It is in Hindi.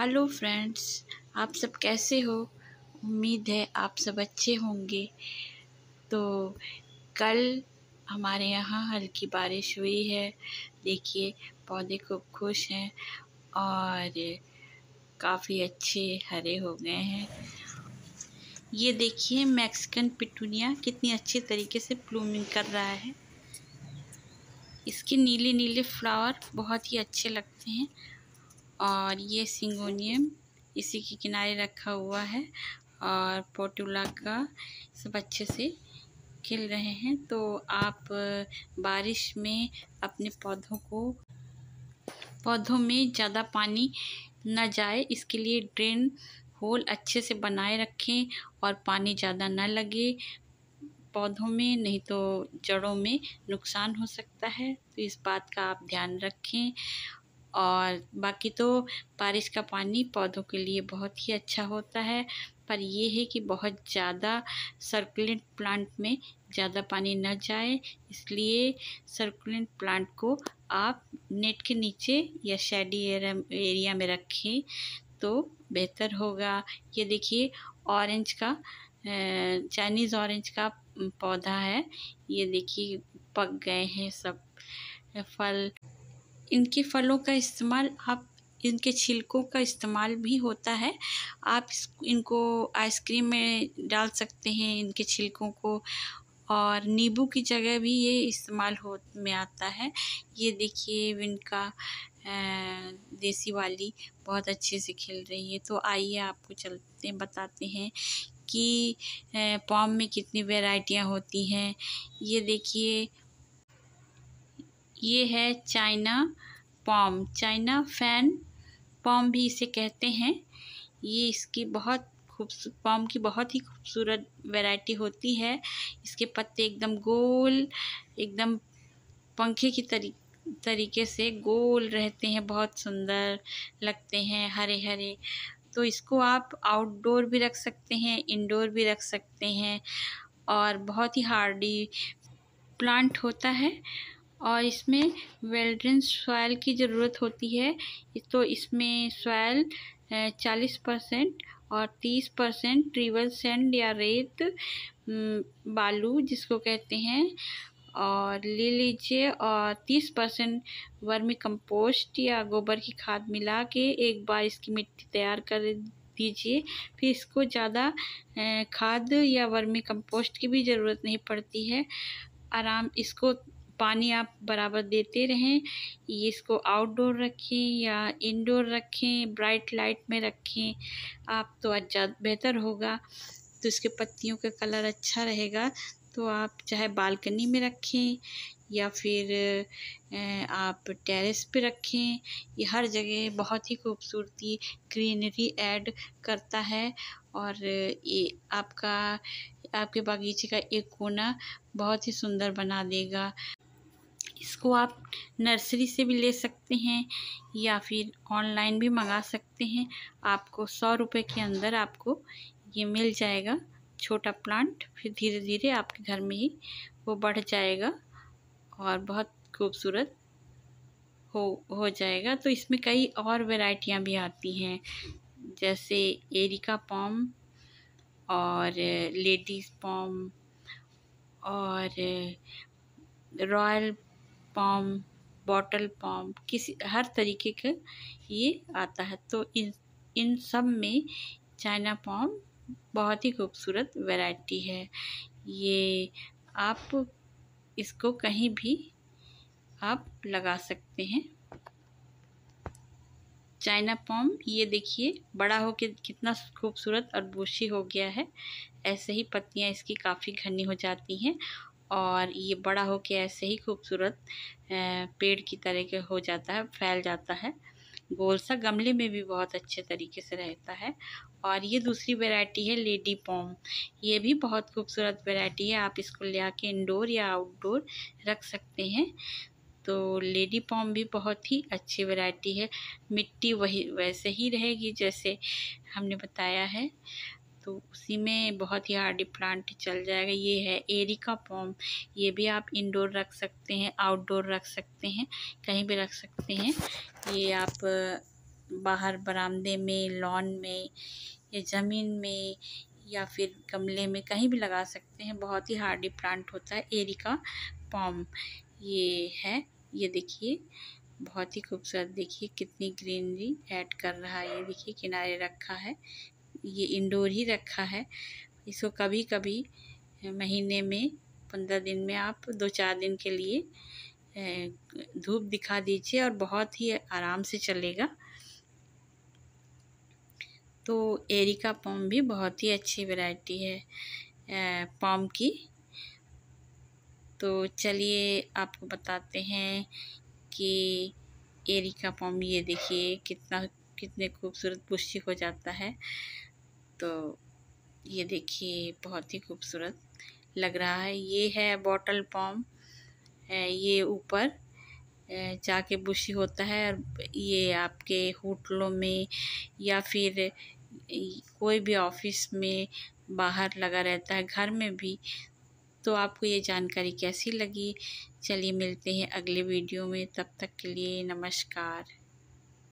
हेलो फ्रेंड्स आप सब कैसे हो उम्मीद है आप सब अच्छे होंगे तो कल हमारे यहाँ हल्की बारिश हुई है देखिए पौधे खूब खुश हैं और काफ़ी अच्छे हरे हो गए हैं ये देखिए मैक्सिकन पिटूनिया कितनी अच्छे तरीके से प्लूमिंग कर रहा है इसके नीले नीले फ्लावर बहुत ही अच्छे लगते हैं और ये सिंगोनियम इसी के किनारे रखा हुआ है और पोटूला का सब अच्छे से खिल रहे हैं तो आप बारिश में अपने पौधों को पौधों में ज़्यादा पानी न जाए इसके लिए ड्रेन होल अच्छे से बनाए रखें और पानी ज़्यादा न लगे पौधों में नहीं तो जड़ों में नुकसान हो सकता है तो इस बात का आप ध्यान रखें और बाकी तो बारिश का पानी पौधों के लिए बहुत ही अच्छा होता है पर यह है कि बहुत ज़्यादा सर्कुलेंट प्लांट में ज़्यादा पानी न जाए इसलिए सर्कुलेंट प्लांट को आप नेट के नीचे या शेडी एरिया में रखें तो बेहतर होगा ये देखिए ऑरेंज का चाइनीज़ ऑरेंज का पौधा है ये देखिए पक गए हैं सब फल इनके फलों का इस्तेमाल आप इनके छिलकों का इस्तेमाल भी होता है आप इनको आइसक्रीम में डाल सकते हैं इनके छिलकों को और नींबू की जगह भी ये इस्तेमाल हो में आता है ये देखिए इनका देसी वाली बहुत अच्छे से खिल रही है तो आइए आपको चलते बताते हैं कि पॉम में कितनी वेराइटियाँ होती हैं ये देखिए ये है China palm China fan palm भी इसे कहते हैं ये इसकी बहुत खूबसूरत पॉम की बहुत ही खूबसूरत वैरायटी होती है इसके पत्ते एकदम गोल एकदम पंखे की तरी तरीके से गोल रहते हैं बहुत सुंदर लगते हैं हरे हरे तो इसको आप आउटडोर भी रख सकते हैं इंडोर भी रख सकते हैं और बहुत ही हार्डी प्लांट होता है और इसमें वेल्ड्रिन सॉयल की ज़रूरत होती है तो इसमें सॉयल चालीस परसेंट और तीस परसेंट ट्रीवल सेंड या रेत बालू जिसको कहते हैं और ले लीजिए और तीस परसेंट वर्मी कंपोस्ट या गोबर की खाद मिला के एक बार इसकी मिट्टी तैयार कर दीजिए फिर इसको ज़्यादा खाद या वर्मी कंपोस्ट की भी ज़रूरत नहीं पड़ती है आराम इसको पानी आप बराबर देते रहें इसको आउटडोर रखें या इंडोर रखें ब्राइट लाइट में रखें आप तो अच्छा बेहतर होगा तो इसके पत्तियों का कलर अच्छा रहेगा तो आप चाहे बालकनी में रखें या फिर आप टेरेस पे रखें ये हर जगह बहुत ही खूबसूरती ग्रीनरी ऐड करता है और ये आपका आपके बागीचे का एक कोना बहुत ही सुंदर बना देगा इसको आप नर्सरी से भी ले सकते हैं या फिर ऑनलाइन भी मंगा सकते हैं आपको सौ रुपये के अंदर आपको ये मिल जाएगा छोटा प्लांट फिर धीरे धीरे आपके घर में ही वो बढ़ जाएगा और बहुत खूबसूरत हो हो जाएगा तो इसमें कई और वेराइटियाँ भी आती हैं जैसे एरिका पॉम और लेडीज़ पॉम और रॉयल पम्प बॉटल पम्प किसी हर तरीके का ये आता है तो इन इन सब में चाइना पम्प बहुत ही खूबसूरत वैरायटी है ये आप इसको कहीं भी आप लगा सकते हैं चाइना पॉम ये देखिए बड़ा हो के कितना खूबसूरत और बूशी हो गया है ऐसे ही पत्तियाँ इसकी काफ़ी घनी हो जाती हैं और ये बड़ा हो के ऐसे ही खूबसूरत पेड़ की तरह के हो जाता है फैल जाता है गोल सा गमले में भी बहुत अच्छे तरीके से रहता है और ये दूसरी वैरायटी है लेडी पॉम ये भी बहुत खूबसूरत वैरायटी है आप इसको ले आके इंडोर या आउटडोर रख सकते हैं तो लेडी पॉम भी बहुत ही अच्छी वैरायटी है मिट्टी वही वैसे ही रहेगी जैसे हमने बताया है तो उसी में बहुत ही हार्डी प्लांट चल जाएगा ये है एरिका पॉम ये भी आप इंडोर रख सकते हैं आउटडोर रख सकते हैं कहीं भी रख सकते हैं ये आप बाहर बरामदे में लॉन में या ज़मीन में या फिर गमले में कहीं भी लगा सकते हैं बहुत ही हार्डी प्लांट होता है एरिका पॉम ये है ये देखिए बहुत ही खूबसूरत देखिए कितनी ग्रीनरी ऐड कर रहा है ये देखिए किनारे रखा है ये इंडोर ही रखा है इसको कभी कभी महीने में पंद्रह दिन में आप दो चार दिन के लिए धूप दिखा दीजिए और बहुत ही आराम से चलेगा तो एरिका पॉम भी बहुत ही अच्छी वैरायटी है पॉम की तो चलिए आपको बताते हैं कि एरिका पॉम ये देखिए कितना कितने खूबसूरत पुष्टि हो जाता है तो ये देखिए बहुत ही खूबसूरत लग रहा है ये है बॉटल पॉम ये ऊपर जाके बुशी होता है और ये आपके होटलों में या फिर कोई भी ऑफिस में बाहर लगा रहता है घर में भी तो आपको ये जानकारी कैसी लगी चलिए मिलते हैं अगले वीडियो में तब तक के लिए नमस्कार